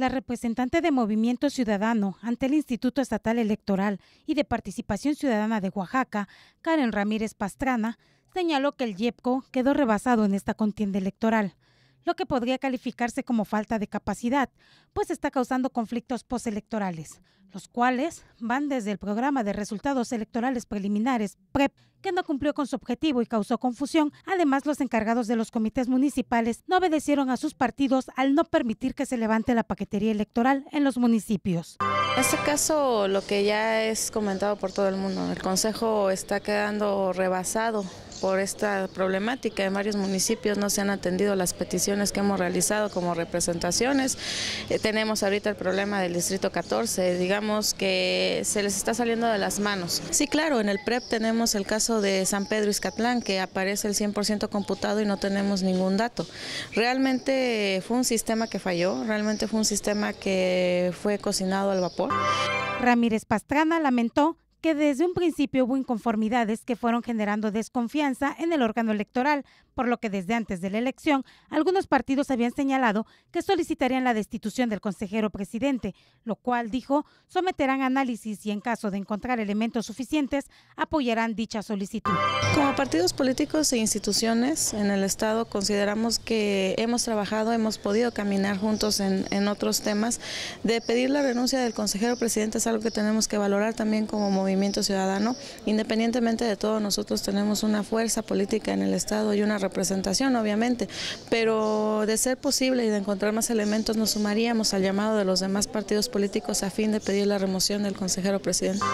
La representante de Movimiento Ciudadano ante el Instituto Estatal Electoral y de Participación Ciudadana de Oaxaca, Karen Ramírez Pastrana, señaló que el YEPCO quedó rebasado en esta contienda electoral lo que podría calificarse como falta de capacidad, pues está causando conflictos postelectorales, los cuales van desde el programa de resultados electorales preliminares, PREP, que no cumplió con su objetivo y causó confusión. Además, los encargados de los comités municipales no obedecieron a sus partidos al no permitir que se levante la paquetería electoral en los municipios. En este caso, lo que ya es comentado por todo el mundo, el Consejo está quedando rebasado por esta problemática. En varios municipios no se han atendido las peticiones que hemos realizado como representaciones. Eh, tenemos ahorita el problema del Distrito 14, digamos que se les está saliendo de las manos. Sí, claro, en el PREP tenemos el caso de San Pedro Iscatlán que aparece el 100% computado y no tenemos ningún dato. Realmente fue un sistema que falló, realmente fue un sistema que fue cocinado al vapor. Ramírez Pastrana lamentó que desde un principio hubo inconformidades que fueron generando desconfianza en el órgano electoral, por lo que desde antes de la elección algunos partidos habían señalado que solicitarían la destitución del consejero presidente, lo cual, dijo, someterán análisis y en caso de encontrar elementos suficientes apoyarán dicha solicitud. Como partidos políticos e instituciones en el Estado consideramos que hemos trabajado, hemos podido caminar juntos en, en otros temas. De pedir la renuncia del consejero presidente es algo que tenemos que valorar también como movimiento movimiento ciudadano, independientemente de todo, nosotros tenemos una fuerza política en el Estado y una representación, obviamente, pero de ser posible y de encontrar más elementos, nos sumaríamos al llamado de los demás partidos políticos a fin de pedir la remoción del consejero presidente.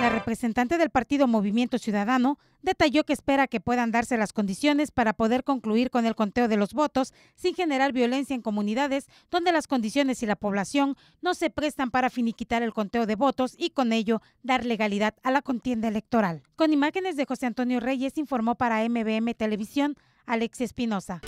La representante del partido Movimiento Ciudadano detalló que espera que puedan darse las condiciones para poder concluir con el conteo de los votos sin generar violencia en comunidades donde las condiciones y la población no se prestan para finiquitar el conteo de votos y con ello dar legalidad a la contienda electoral. Con imágenes de José Antonio Reyes informó para MBM Televisión Alex Espinosa.